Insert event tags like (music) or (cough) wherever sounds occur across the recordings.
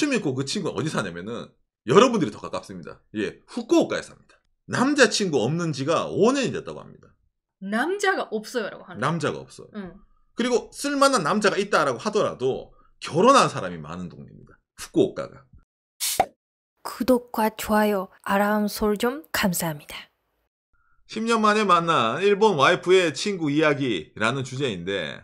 추민코 그 친구는 어디 사냐면은 여러분들이 더 가깝습니다. 예, 후쿠오카에 삽니다. 남자친구 없는 지가 5년이 됐다고 합니다. 남자가 없어요라고 하는 남자가 없어요. 응. 그리고 쓸만한 남자가 있다라고 하더라도 결혼한 사람이 많은 동네입니다. 후쿠오카가. 구독과 좋아요, 알람 설좀 감사합니다. 10년 만에 만난 일본 와이프의 친구 이야기라는 주제인데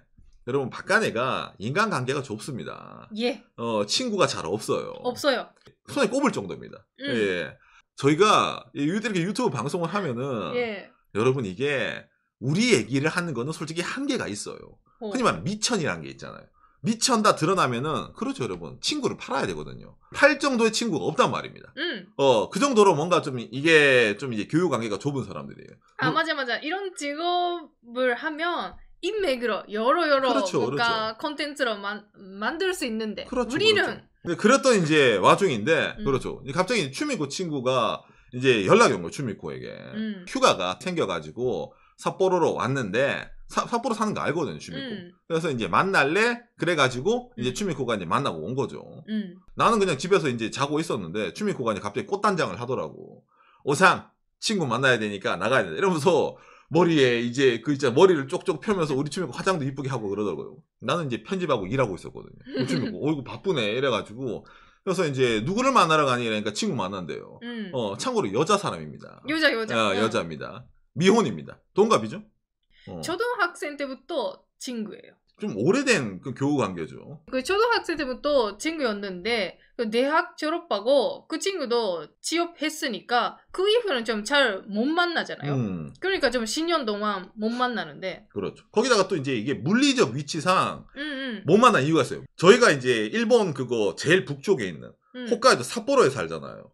여러분 박간애가 인간관계가 좁습니다. 예. 어 친구가 잘 없어요. 없어요. 손에 꼽을 정도입니다. 음. 예. 저희가 이렇게 유튜브 방송을 하면은 예. 여러분 이게 우리 얘기를 하는 거는 솔직히 한계가 있어요. 어. 흔히 말 미천이라는 게 있잖아요. 미천 다 드러나면은 그렇죠 여러분 친구를 팔아야 되거든요. 팔 정도의 친구가 없단 말입니다. 음. 어그 정도로 뭔가 좀 이게 좀 이제 교육 관계가 좁은 사람들이에요. 아 맞아 맞아 이런 직업을 하면 인맥으로 여러 여러 그렇죠, 뭔가 컨텐츠로 그렇죠. 그 만들 수 있는데 그렇죠, 우리는 그렇죠. 근데 그랬던 이제 와중인데 음. 그렇죠. 갑자기 추미코 친구가 이제 연락이 온 거예요. 추미코에게 음. 휴가가 챙겨가지고 삿포로로 왔는데 사, 삿포로 사는 거 알거든요. 추미코. 음. 그래서 이제 만날래 그래가지고 이제 음. 추미코가 이제 만나고 온 거죠. 음. 나는 그냥 집에서 이제 자고 있었는데 추미코가 이제 갑자기 꽃단장을 하더라고. 오상 친구 만나야 되니까 나가야 돼. 이러면서 머리에 이제 그 이제 머리를 쪽쪽 펴면서 우리 춤이 고 화장도 이쁘게 하고 그러더라고요. 나는 이제 편집하고 일하고 있었거든요. 우리 (laughs) 춤이 어이구 바쁘네 이래가지고 그래서 이제 누구를 만나러 가니 이러니까 친구 만난대요. 음. 어 참고로 여자 사람입니다. 여자 여자. 어, 여자입니다. 미혼입니다. 동갑이죠? 어. 초등학생 때부터 친구예요. 좀 오래된 그 교우 관계죠. 그 초등학생 때부터 친구였는데 그 대학 졸업하고 그 친구도 취업했으니까 그 이후는 좀 잘 못 만나잖아요. 음. 그러니까 좀 10년 동안 못 만나는데. 그렇죠. 거기다가 또 이제 이게 물리적 위치상 음, 음. 못 만난 이유가 있어요. 저희가 이제 일본 그거 제일 북쪽에 있는 홋카이도 음. 삿포로에 살잖아요.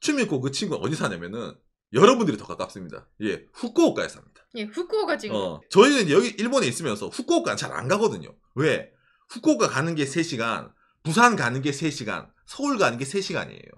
취미고그 친구 어디 사냐면은 여러분들이 더 가깝습니다. 예, 후쿠오카에 삽니다. 예, 후쿠오카 지금. 어, 저희는 여기 일본에 있으면서 후쿠오카는 잘 안 가거든요. 왜? 후쿠오카 가는 게 3시간, 부산 가는 게 3시간, 서울 가는 게 3시간이에요.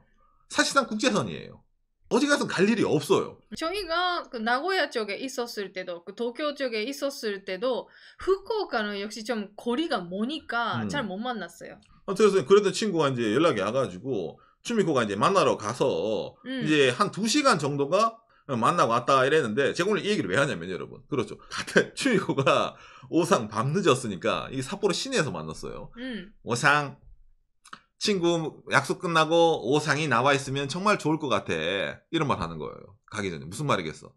사실상 국제선이에요. 어디 가서 갈 일이 없어요. 저희가 그 나고야 쪽에 있었을 때도 그 도쿄 쪽에 있었을 때도 후쿠오카는 역시 좀 거리가 머니까 음. 잘못 만났어요. 아, 그래서 그랬던 친구가 이제 연락이 와가지고 추미코가 이제 만나러 가서 음. 이제 한 2시간 정도가 만나고 왔다 이랬는데 제가 오늘 이 얘기를 왜 하냐면 여러분 그렇죠 같은 추미코가 오상 밤 늦었으니까 이 삿포로 시내에서 만났어요 음. 오상 친구 약속 끝나고 오상이 나와 있으면 정말 좋을 것 같아. 이런 말 하는 거예요. 가기 전에. 무슨 말이겠어?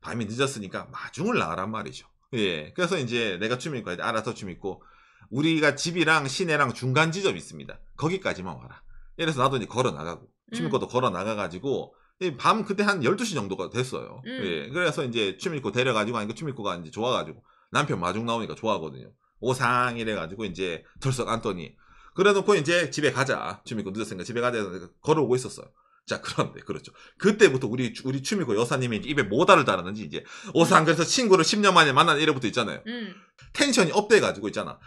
밤이 늦었으니까 마중을 나가란 말이죠. 예. 그래서 이제 내가 춤이니까 알아서 춤있고 우리가 집이랑 시내랑 중간 지점이 있습니다. 거기까지만 와라. 이래서 나도 이제 걸어 나가고 춤있고도 음. 걸어 나가가지고 밤 그때 한 12시 정도가 됐어요. 음. 예. 그래서 이제 춤있고 데려가지고 아니까 그 춤있고가 이제 좋아가지고 남편 마중 나오니까 좋아하거든요. 오상 이래가지고 이제 털썩 앉더니 그래 놓고 이제 집에 가자. 주미고 늦었으니까 집에 가자. 걸어오고 있었어요. 자, 그런데, 그렇죠. 그때부터 우리, 우리 취미고 여사님이 입에 모다를 달았는지, 이제, 오을안 그래서 친구를 10년 만에 만난 이래부터 있잖아요. 음. 텐션이 업돼가지고 있잖아.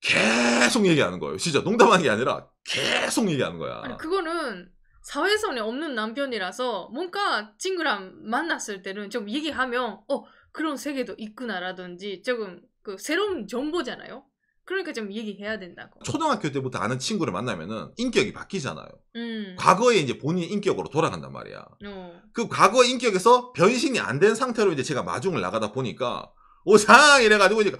계속 얘기하는 거예요. 진짜 농담하는 게 아니라 계속 얘기하는 거야. 아니, 그거는 사회성에 없는 남편이라서 뭔가 친구랑 만났을 때는 좀 얘기하면 어 그런 세계도 있구나라든지 조금 그 새로운 정보잖아요. 그러니까 좀 얘기해야 된다고. 초등학교 때부터 아는 친구를 만나면은 인격이 바뀌잖아요. 음. 과거에 이제 본인의 인격으로 돌아간단 말이야. 어. 그 과거 인격에서 변신이 안 된 상태로 이제 제가 마중을 나가다 보니까 오상 이래가지고 이제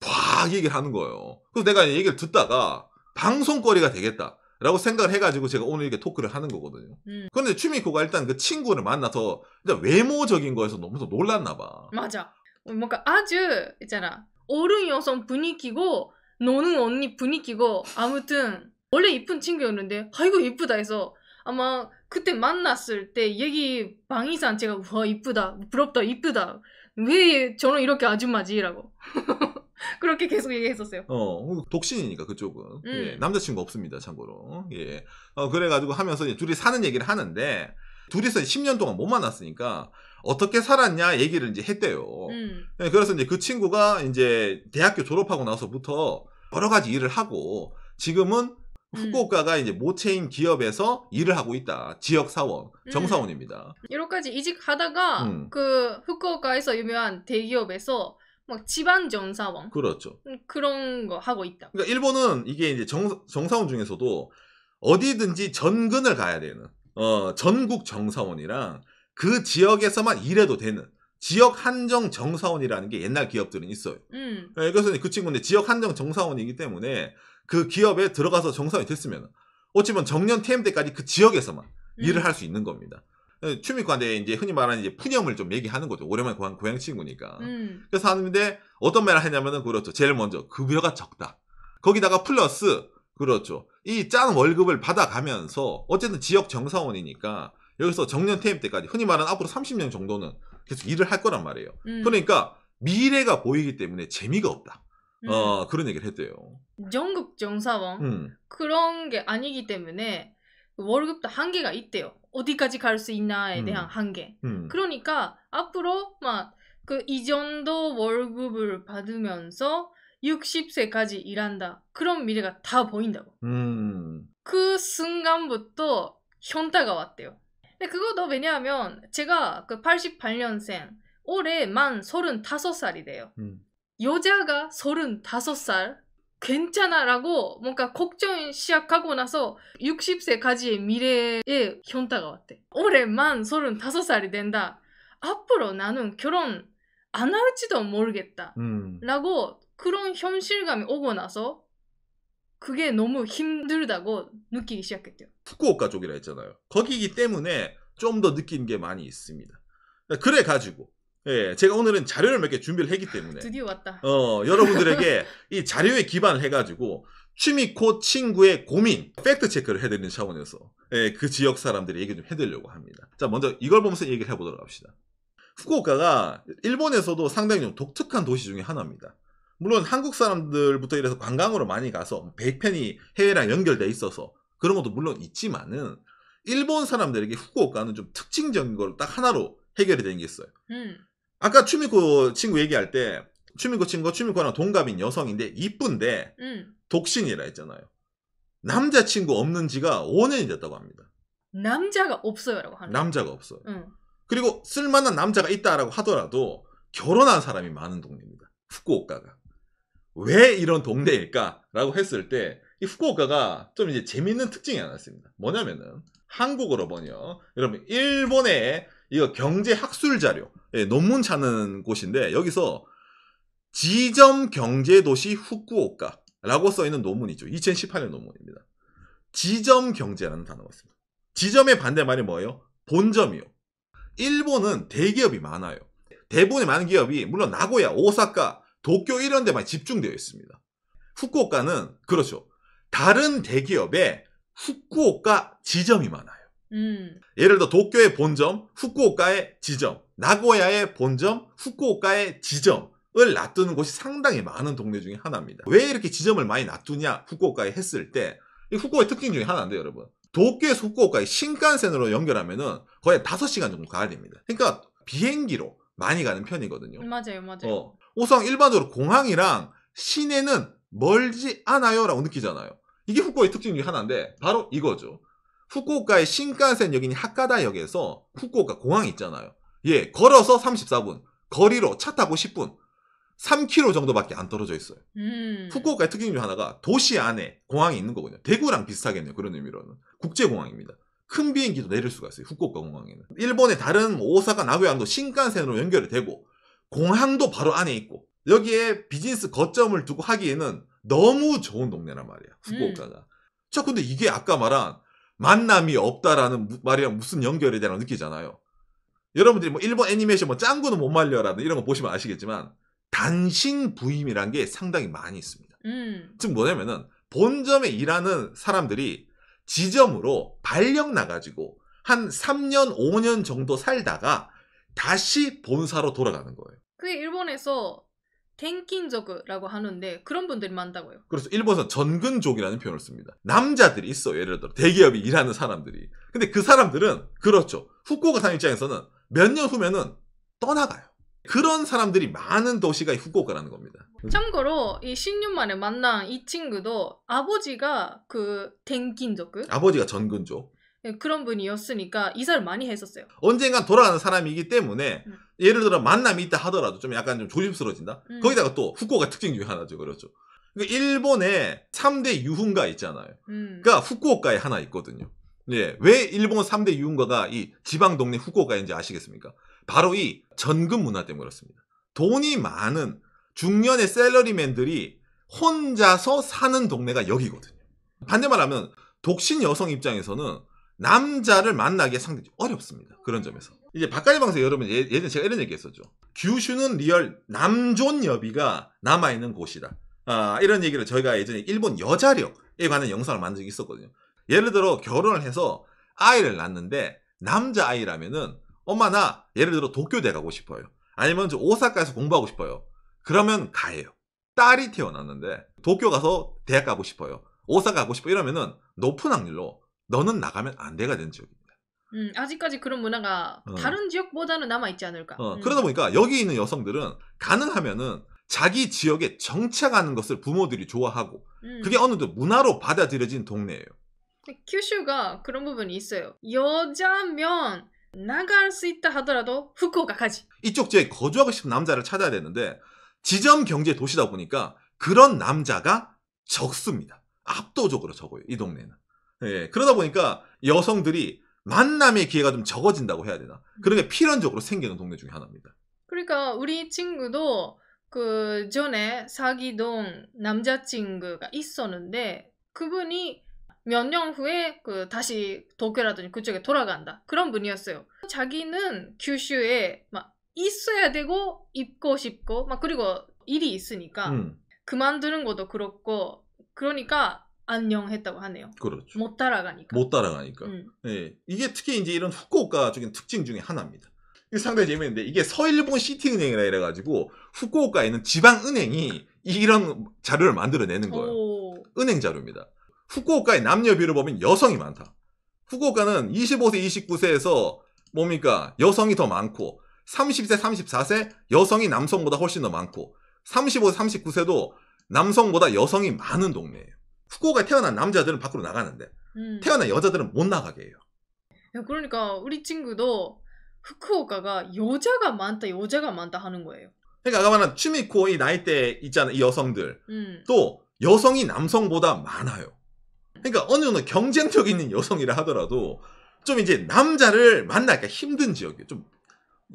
팍 얘기를 하는 거예요. 그래서 내가 얘기를 듣다가 방송거리가 되겠다. 라고 생각을 해가지고 제가 오늘 이렇게 토크를 하는 거거든요. 음. 그런데 추미코가 일단 그 친구를 만나서 일단 외모적인 거에서 너무 놀랐나 봐. 맞아. 어, 뭔가 아주 있잖아. 어른 여성 분위기고 너는 언니 분위기고 아무튼 원래 이쁜 친구였는데 아이고 이쁘다 해서 아마 그때 만났을 때 얘기 방이상 제가 와 이쁘다 부럽다 이쁘다 왜 저는 이렇게 아줌마지라고 (laughs) 그렇게 계속 얘기했었어요. 어, 독신이니까 그쪽은 음. 예, 남자친구 없습니다. 참고로 예, 어, 그래가지고 하면서 둘이 사는 얘기를 하는데 둘이서 10년 동안 못 만났으니까 어떻게 살았냐 얘기를 이제 했대요. 음. 네, 그래서 이제 그 친구가 이제 대학교 졸업하고 나서부터 여러 가지 일을 하고 지금은 음. 후쿠오카가 음. 이제 모체인 기업에서 일을 하고 있다. 지역 사원, 음. 정사원입니다. 음. 이렇게까지 이직하다가 음. 그 후쿠오카에서 유명한 대기업에서 막 집안 정사원 그렇죠. 음, 그런 거 하고 있다. 그러니까 일본은 이게 이제 정, 정사원 중에서도 어디든지 전근을 가야 되는 어, 전국 정사원이랑 그 지역에서만 일해도 되는 지역 한정 정사원이라는 게 옛날 기업들은 있어요. 음. 예, 그래서 그친구인데 지역 한정 정사원이기 때문에 그 기업에 들어가서 정사원이 됐으면 어찌 보면 정년 퇴임 때까지 그 지역에서만 음. 일을 할 수 있는 겁니다. 예, 추미관대 이제 흔히 말하는 이제 푸념을 좀 얘기하는 거죠. 오랜만에 고향, 고향 친구니까. 음. 그래서 하는데 어떤 말을 하냐면은 그렇죠. 제일 먼저 급여가 적다. 거기다가 플러스 그렇죠. 이 짠 월급을 받아가면서 어쨌든 지역 정사원이니까 여기서 정년 퇴임 때까지 흔히 말하는 앞으로 30년 정도는 계속 일을 할 거란 말이에요. 음. 그러니까 미래가 보이기 때문에 재미가 없다. 음. 어, 그런 얘기를 했대요. 정국 정사원 음. 그런 게 아니기 때문에 월급도 한계가 있대요. 어디까지 갈 수 있나에 음. 대한 한계. 음. 그러니까 앞으로 막 그 이정도 월급을 받으면서 60세까지 일한다. 그런 미래가 다 보인다고. 음. 그 순간부터 현타가 왔대요. 근데 그거도 왜냐하면 제가 그 88년생 올해 만 35살이래요. 음. 여자가 35살 괜찮아라고 뭔가 걱정 시작하고 나서 60세까지의 미래에 현타가 왔대. 올해 만 35살이 된다. 앞으로 나는 결혼 안 할지도 모르겠다. 음. 라고 그런 현실감이 오고 나서 그게 너무 힘들다고 느끼기 시작했대요. 후쿠오카 쪽이라 했잖아요. 거기이기 때문에 좀 더 느낀 게 많이 있습니다. 그래 가지고 예, 제가 오늘은 자료를 몇 개 준비를 했기 때문에 드디어 왔다. 어, 여러분들에게 이 자료에 기반을 해가지고 취미코 친구의 고민 팩트 체크를 해드리는 차원에서 예, 그 지역 사람들이 얘기 좀 해드리려고 합니다. 자, 먼저 이걸 보면서 얘기를 해보도록 합시다. 후쿠오카가 일본에서도 상당히 좀 독특한 도시 중에 하나입니다. 물론 한국 사람들부터 이래서 관광으로 많이 가서 베이편이 해외랑 연결돼 있어서 그런 것도 물론 있지만은 일본 사람들에게 후쿠오카는 좀 특징적인 걸 딱 하나로 해결이 된 게 있어요. 음. 아까 추미코 친구 얘기할 때 추미코 친구 추미코랑 동갑인 여성인데 이쁜데 음. 독신이라 했잖아요. 남자친구 없는 지가 5년이 됐다고 합니다. 남자가 없어요라고 하는 남자가 없어요. 음. 그리고 쓸만한 남자가 있다라고 하더라도 결혼한 사람이 많은 동네입니다. 후쿠오카가. 왜 이런 동네일까라고 했을 때이 후쿠오카가 좀 이제 재밌는 특징이 하나 있습니다. 뭐냐면은 한국어로 번역. 여러분 일본의 이거 경제 학술 자료 예, 논문 찾는 곳인데 여기서 지점 경제 도시 후쿠오카라고 써 있는 논문이죠. 2018년 논문입니다. 지점 경제라는 단어가 있습니다. 지점의 반대말이 뭐예요? 본점이요. 일본은 대기업이 많아요. 대부분의 많은 기업이 물론 나고야, 오사카, 도쿄 이런 데만 집중되어 있습니다. 후쿠오카는 그렇죠. 다른 대기업에 후쿠오카 지점이 많아요. 음. 예를 들어 도쿄의 본점, 후쿠오카의 지점, 나고야의 본점, 후쿠오카의 지점을 놔두는 곳이 상당히 많은 동네 중에 하나입니다. 왜 이렇게 지점을 많이 놔두냐 후쿠오카에 했을 때 후쿠오카의 특징 중에 하나인데 여러분 도쿄에서 후쿠오카에 신칸센으로 연결하면은 거의 5시간 정도 가야 됩니다. 그러니까 비행기로 많이 가는 편이거든요. 맞아요, 맞아요. 어, 우선 일반적으로 공항이랑 시내는 멀지 않아요라고 느끼잖아요. 이게 후쿠오카의 특징 중에 하나인데 바로 이거죠. 후쿠오카의 신칸센 역인 하카다역에서 후쿠오카 공항 이 있잖아요. 예, 걸어서 34분, 거리로 차 타고 10분, 3km 정도밖에 안 떨어져 있어요. 음. 후쿠오카의 특징 중에 하나가 도시 안에 공항이 있는 거거든요. 대구랑 비슷하겠네요. 그런 의미로는 국제공항입니다. 큰 비행기도 내릴 수가 있어요. 후쿠오카 공항에는. 일본의 다른 오사카, 나고야도 신칸센으로 연결이 되고 공항도 바로 안에 있고 여기에 비즈니스 거점을 두고 하기에는 너무 좋은 동네란 말이야. 음. 후쿠오카가. 음. 자, 근데 이게 아까 말한 만남이 없다라는 말이랑 무슨 연결이 되나 느끼잖아요. 여러분들이 뭐 일본 애니메이션 뭐 짱구는 못 말려라는 이런 거 보시면 아시겠지만 단신 부임이란 게 상당히 많이 있습니다. 음. 즉 뭐냐면은 본점에 일하는 사람들이 지점으로 발령 나가지고 한 3년, 5년 정도 살다가 다시 본사로 돌아가는 거예요. 그게 일본에서 텐킨족이라고 하는데 그런 분들이 많다고요. 그래서 일본에서 전근족이라는 표현을 씁니다. 남자들이 있어 예를 들어 대기업이 일하는 사람들이. 근데 그 사람들은 그렇죠. 후쿠오카 사람 입장에서는 몇 년 후면은 떠나가요. 그런 사람들이 많은 도시가 후쿠오카라는 겁니다. 참고로 이 16만에 만난 이 친구도 아버지가 그 텐킨족. 아버지가 전근족. 예, 그런 분이었으니까 이사를 많이 했었어요. 언젠간 돌아가는 사람이기 때문에 음. 예를 들어 만남이 있다 하더라도 좀 약간 좀 조심스러워진다. 음. 거기다가 또 후쿠오카 특징 중에 하나죠. 그렇죠. 그러니까 일본에 3대 유흥가 있잖아요. 음. 그러니까 후쿠오카에 하나 있거든요. 예, 왜 일본 3대 유흥가가 이 지방 동네 후쿠오카인지 아시겠습니까? 바로 이 전금 문화 때문에 그렇습니다. 돈이 많은 중년의 셀러리맨들이 혼자서 사는 동네가 여기거든요. 반대말 하면 독신 여성 입장에서는 남자를 만나기에 상당히 어렵습니다. 그런 점에서. 이제 바깥의 방송 에 여러분 예, 예전에 제가 이런 얘기 했었죠. 규슈는 리얼 남존 여비가 남아있는 곳이다. 아, 이런 얘기를 저희가 예전에 일본 여자력에 관한 영상을 만든 적이 있었거든요. 예를 들어 결혼을 해서 아이를 낳는데 남자 아이라면은 엄마 나 예를 들어 도쿄대 가고 싶어요. 아니면 저 오사카에서 공부하고 싶어요. 그러면 가요. 딸이 태어났는데 도쿄 가서 대학 가고 싶어요. 오사카 가고 싶어 이러면은 높은 확률로 너는 나가면 안 돼가 된 지역입니다. 음, 아직까지 그런 문화가 어. 다른 지역보다는 남아 있지 않을까. 어, 음. 그러다 보니까 여기 있는 여성들은 가능하면은 자기 지역에 정착하는 것을 부모들이 좋아하고 음. 그게 어느 덧 문화로 받아들여진 동네예요. 큐슈가 그런 부분이 있어요. 여자면 나갈 수 있다 하더라도 후쿠오카까지. 이쪽 지역에 거주하고 싶은 남자를 찾아야 되는데 지점 경제 도시다 보니까 그런 남자가 적습니다. 압도적으로 적어요. 이 동네는. 예, 그러다 보니까 여성들이 만남의 기회가 좀 적어진다고 해야 되나? 음. 그런 게 필연적으로 생기는 동네 중에 하나입니다. 그러니까 우리 친구도 그 전에 사귀던 남자친구가 있었는데 그분이 몇 년 후에 그 다시 도쿄라든지 그쪽에 돌아간다 그런 분이었어요. 자기는 규슈에 막 있어야 되고 입고 싶고 막 그리고 일이 있으니까 음. 그만두는 것도 그렇고 그러니까 안녕 했다고 하네요. 그렇죠. 못 따라가니까. 못 따라가니까. 음. 예. 이게 특히 이제 이런 후쿠오카적인 특징 중에 하나입니다. 이게 상당히 재밌는데 이게 서일본 시티은행이라 이래가지고 후쿠오카에 있는 지방은행이 이런 자료를 만들어내는 거예요. 오. 은행 자료입니다. 후쿠오카의 남녀 비율을 보면 여성이 많다. 후쿠오카는 25세, 29세에서 뭡니까? 여성이 더 많고 30세, 34세 여성이 남성보다 훨씬 더 많고 35세, 39세도 남성보다 여성이 많은 동네예요. 후쿠오카에 태어난 남자들은 밖으로 나가는데 음. 태어난 여자들은 못 나가게 해요. 야, 그러니까 우리 친구도 후쿠오카가 여자가 많다, 여자가 많다 하는 거예요. 그러니까 아까 말한 취미코 이 나이대 있잖아, 이 여성들. 음. 또 여성이 남성보다 많아요. 그러니까 어느 정도 경쟁력 있는 여성이라 하더라도 좀 이제 남자를 만나기가 힘든 지역이에요. 좀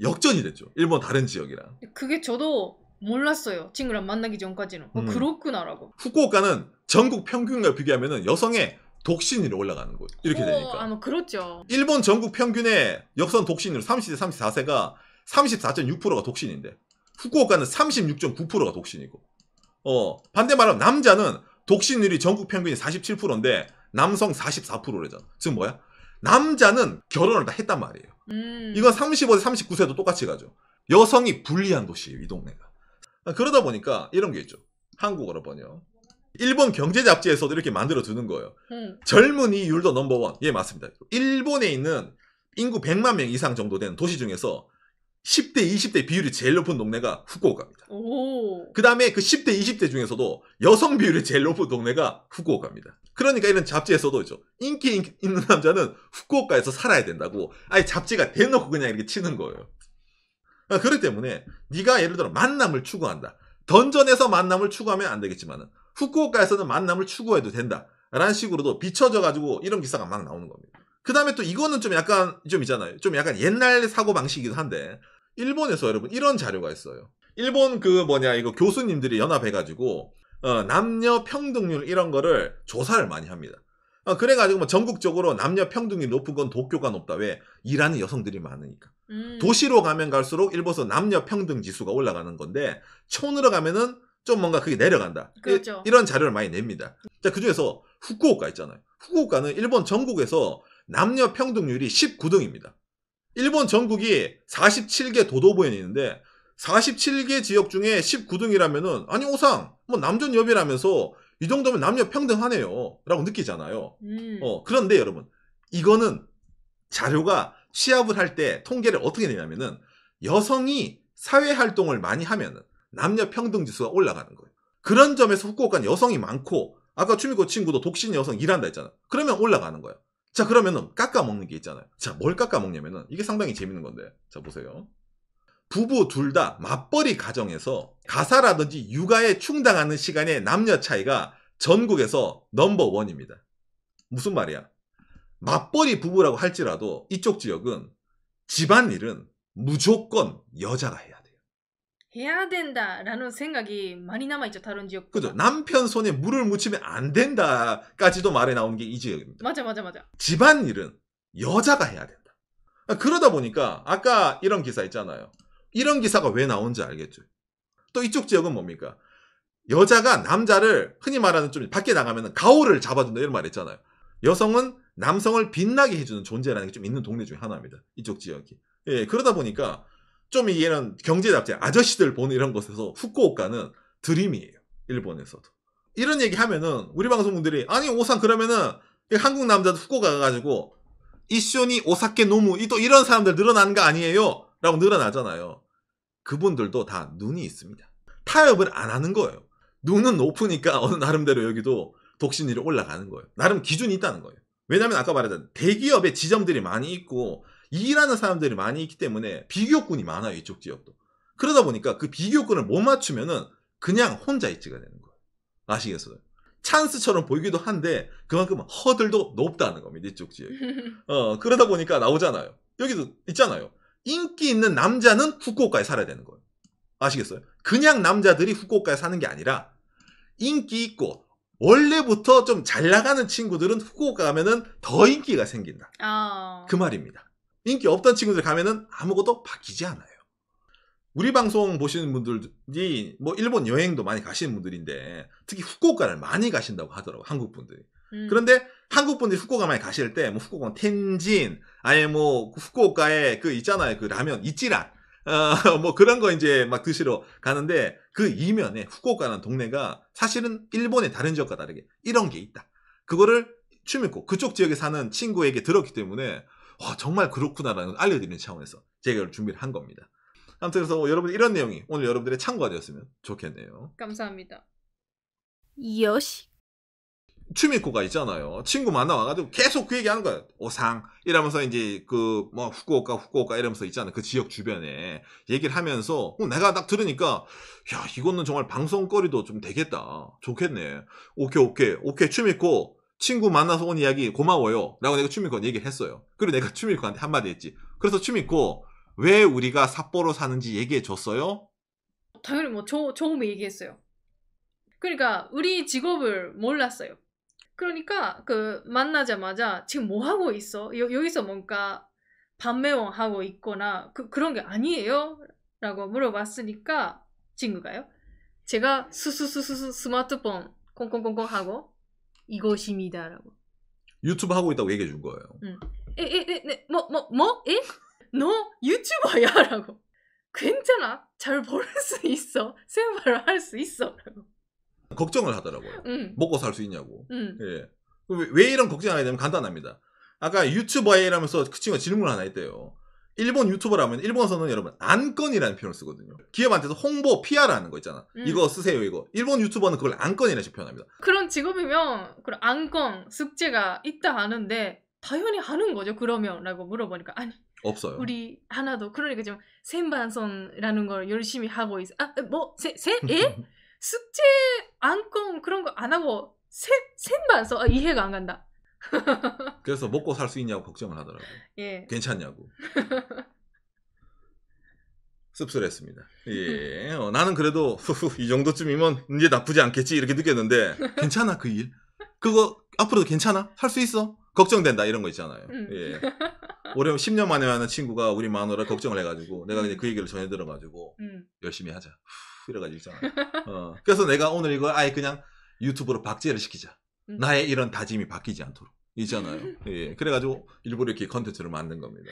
역전이 됐죠. 일본 다른 지역이랑. 그게 저도 몰랐어요. 친구랑 만나기 전까지는. 어, 음. 그렇구나라고. 후쿠오카는 전국 평균과 비교하면 여성의 독신율이 올라가는 거예 이렇게 오, 어, 되니까. 아마 그렇죠. 일본 전국 평균의 여성 독신율 30세, 34세가 34.6%가 독신인데 후쿠오카는 36.9%가 독신이고 어 반대 말하면 남자는 독신율이 전국 평균이 47%인데 남성 44%래잖아. 지금 뭐야? 남자는 결혼을 다 했단 말이에요. 음. 이건 35세, 39세도 똑같이 가죠. 여성이 불리한 도시예요, 이 동네가. 아, 그러다 보니까 이런 게 있죠. 한국어로 번역. 일본 경제 잡지에서도 이렇게 만들어 두는 거예요. 음. 젊은이 율도 넘버원. 예, 맞습니다. 일본에 있는 인구 100만 명 이상 정도 되는 도시 중에서 10대, 20대 비율이 제일 높은 동네가 후쿠오카입니다. 그 다음에 그 10대, 20대 중에서도 여성 비율이 제일 높은 동네가 후쿠오카입니다. 그러니까 이런 잡지에서도 죠 인기 있는 남자는 후쿠오카에서 살아야 된다고 아예 잡지가 대놓고 그냥 이렇게 치는 거예요. 어, 그렇기 때문에 네가 예를 들어 만남을 추구한다. 던전에서 만남을 추구하면 안 되겠지만 후쿠오카에서는 만남을 추구해도 된다. 라는 식으로도 비춰져가지고 이런 기사가 막 나오는 겁니다. 그 다음에 또 이거는 좀 약간 좀 있잖아요. 좀 약간 옛날 사고방식이기도 한데 일본에서 여러분 이런 자료가 있어요. 일본 그 뭐냐 이거 교수님들이 연합해가지고 어, 남녀 평등률 이런 거를 조사를 많이 합니다. 어, 그래가지고 뭐 전국적으로 남녀 평등이 높은 건 도쿄가 높다. 왜? 일하는 여성들이 많으니까. 음. 도시로 가면 갈수록 일본서 에 남녀 평등 지수가 올라가는 건데 촌으로 가면은 좀 뭔가 그게 내려간다. 그렇죠. 이, 런 자료를 많이 냅니다. 자, 그 중에서 후쿠오카 있잖아요. 후쿠오카는 일본 전국에서 남녀 평등률이 19등입니다. 일본 전국이 47개 도도부에 있는데 47개 지역 중에 19등이라면은 아니 오상 뭐 남존 여비라면서 이 정도면 남녀 평등하네요. 라고 느끼잖아요. 음. 어, 그런데 여러분, 이거는 자료가 취합을 할 때 통계를 어떻게 내냐면은 여성이 사회 활동을 많이 하면은 남녀 평등 지수가 올라가는 거예요. 그런 점에서 후쿠오카는 여성이 많고 아까 추미코 친구도 독신 여성 일한다 했잖아. 그러면 올라가는 거예요. 자, 그러면은 깎아 먹는 게 있잖아요. 자, 뭘 깎아 먹냐면은 이게 상당히 재밌는 건데. 자, 보세요. 부부 둘 다 맞벌이 가정에서 가사라든지 육아에 충당하는 시간의 남녀 차이가 전국에서 넘버 원입니다. 무슨 말이야? 맞벌이 부부라고 할지라도 이쪽 지역은 집안일은 무조건 여자가 해야 돼요. 해야 된다라는 생각이 많이 남아있죠, 다른 지역. 그죠. 남편 손에 물을 묻히면 안 된다까지도 말에 나오는 게이 지역입니다. 맞아, 맞아, 맞아. 집안일은 여자가 해야 된다. 그러다 보니까 아까 이런 기사 있잖아요. 이런 기사가 왜 나온지 알겠죠. 또 이쪽 지역은 뭡니까? 여자가 남자를 흔히 말하는 좀 밖에 나가면 가오를 잡아준다 이런 말 했잖아요. 여성은 남성을 빛나게 해주는 존재라는 게 좀 있는 동네 중에 하나입니다. 이쪽 지역이. 예, 그러다 보니까 좀이해는 경제 잡지 아저씨들 보는 이런 곳에서 후쿠오카는 드림이에요. 일본에서도. 이런 얘기 하면은 우리 방송분들이 아니 오상 그러면은 그 한국 남자도 후쿠오카 가가지고 이쇼니 오사케 노무 이 또 이런 사람들 늘어나는 거 아니에요? 라고 늘어나잖아요. 그분들도 다 눈이 있습니다. 타협을 안 하는 거예요. 눈은 높으니까 어느 나름대로 여기도 독신율이 올라가는 거예요. 나름 기준이 있다는 거예요. 왜냐하면 아까 말했던 대기업의 지점들이 많이 있고 일하는 사람들이 많이 있기 때문에 비교군이 많아요. 이쪽 지역도. 그러다 보니까 그 비교군을 못 맞추면은 그냥 혼자 있지가 되는 거예요. 아시겠어요? 찬스처럼 보이기도 한데 그만큼 허들도 높다는 겁니다. 이쪽 지역. (laughs) 어, 그러다 보니까 나오잖아요. 여기도 있잖아요. 인기 있는 남자는 후쿠오카에 살아야 되는 거예요. 아시겠어요? 그냥 남자들이 후쿠오카에 사는 게 아니라 인기 있고 원래부터 좀 잘 나가는 친구들은 후쿠오카 가면은 더 인기가 생긴다. 어... 그 말입니다. 인기 없던 친구들 가면은 아무것도 바뀌지 않아요. 우리 방송 보시는 분들이 뭐 일본 여행도 많이 가시는 분들인데 특히 후쿠오카를 많이 가신다고 하더라고 한국 분들이. 음. 그런데 한국 분들이 후쿠오카 많이 가실 때, 뭐, 후쿠오카 뭐 텐진, 아니, 뭐, 후쿠오카에 그 있잖아요. 그 라면, 이찌란. 어, (laughs) 뭐 그런 거 이제 막 드시러 가는데 그 이면에 후쿠오카라는 동네가 사실은 일본의 다른 지역과 다르게 이런 게 있다. 그거를 추미코 그쪽 지역에 사는 친구에게 들었기 때문에 와 정말 그렇구나라는 알려드리는 차원에서 제가 준비를 한 겁니다. 아무튼 그래서 뭐 여러분 이런 내용이 오늘 여러분들의 참고가 되었으면 좋겠네요. 감사합니다. 여시 추미코가 있잖아요. 친구 만나 와가지고 계속 그 얘기하는 거예요 오상 이러면서 이제 그 뭐 후쿠오카 후쿠오카 이러면서 있잖아. 요그 지역 주변에 얘기를 하면서 어, 내가 딱 들으니까 야 이거는 정말 방송거리도 좀 되겠다. 좋겠네. 오케이 오케이 오케이 추미코 친구 만나서 온 이야기 고마워요. 라고 내가 추미코한테 얘기를 했어요. 그리고 내가 추미코한테 한마디 했지. 그래서 추미코 왜 우리가 삿포로 사는지 얘기해 줬어요? 당연히 뭐 저, 처음에 얘기했어요. 그러니까 우리 직업을 몰랐어요. 그러니까 그 만나자마자 지금 뭐 하고 있어? 여, 여기서 뭔가 반매원하고 있거나 그, 그런 게 아니에요? 라고 물어봤으니까 친구가요. 제가 스스스스 스마트폰 콩콩콩콩 하고 이것입니다라고. 유튜브 하고 있다고 얘기해 준 거예요. 응. 에, 에, 에, 에, 네, 뭐, 뭐, 뭐? 에? 너 유튜버야? (laughs) 라고. 괜찮아. 잘벌수 있어. 생활을 할 수 있어. 라고. 걱정을 하더라고요. 음. 먹고 살 수 있냐고. 음. 예. 왜 이런 걱정을 하게 되면 간단합니다. 아까 유튜버에 이라면서 그 친구가 질문을 하나 했대요. 일본 유튜버라면 일본서는 에 여러분 안건이라는 표현을 쓰거든요. 기업한테서 홍보 PR 하는 거 있잖아. 음. 이거 쓰세요 이거. 일본 유튜버는 그걸 안건이라고 표현합니다. 그런 직업이면 그런 안건 숙제가 있다 하는데 당연히 하는 거죠. 그러면라고 물어보니까 아니 없어요. 우리 하나도 그러니까 지금 생방송이라는 걸 열심히 하고 있어. 아 뭐 세? 세? 에? 예? (laughs) 숙제 안건 그런 거 안 하고 셋, 만써 아, 이해가 안 간다. (laughs) 그래서 먹고 살 수 있냐고 걱정을 하더라고요. 예. 괜찮냐고. (laughs) 씁쓸했습니다. 예. 어, 나는 그래도 후후, 이 정도쯤이면 이제 나쁘지 않겠지 이렇게 느꼈는데 괜찮아 그 일. 그거 앞으로도 괜찮아? 할수 있어? 걱정된다 이런 거 있잖아요. 음. 예. 올해 10년 만에 만난 친구가 우리 마누라 걱정을 해가지고 내가 그냥 음. 그 얘기를 전해 들어가지고 음. 열심히 하자. 그래가지고 있잖아요. 어. 그래서 내가 오늘 이걸 아예 그냥 유튜브로 박제를 시키자. 음. 나의 이런 다짐이 바뀌지 않도록. 있잖아요 (laughs) 예. 그래가지고 일부러 이렇게 컨텐츠를 만든 겁니다.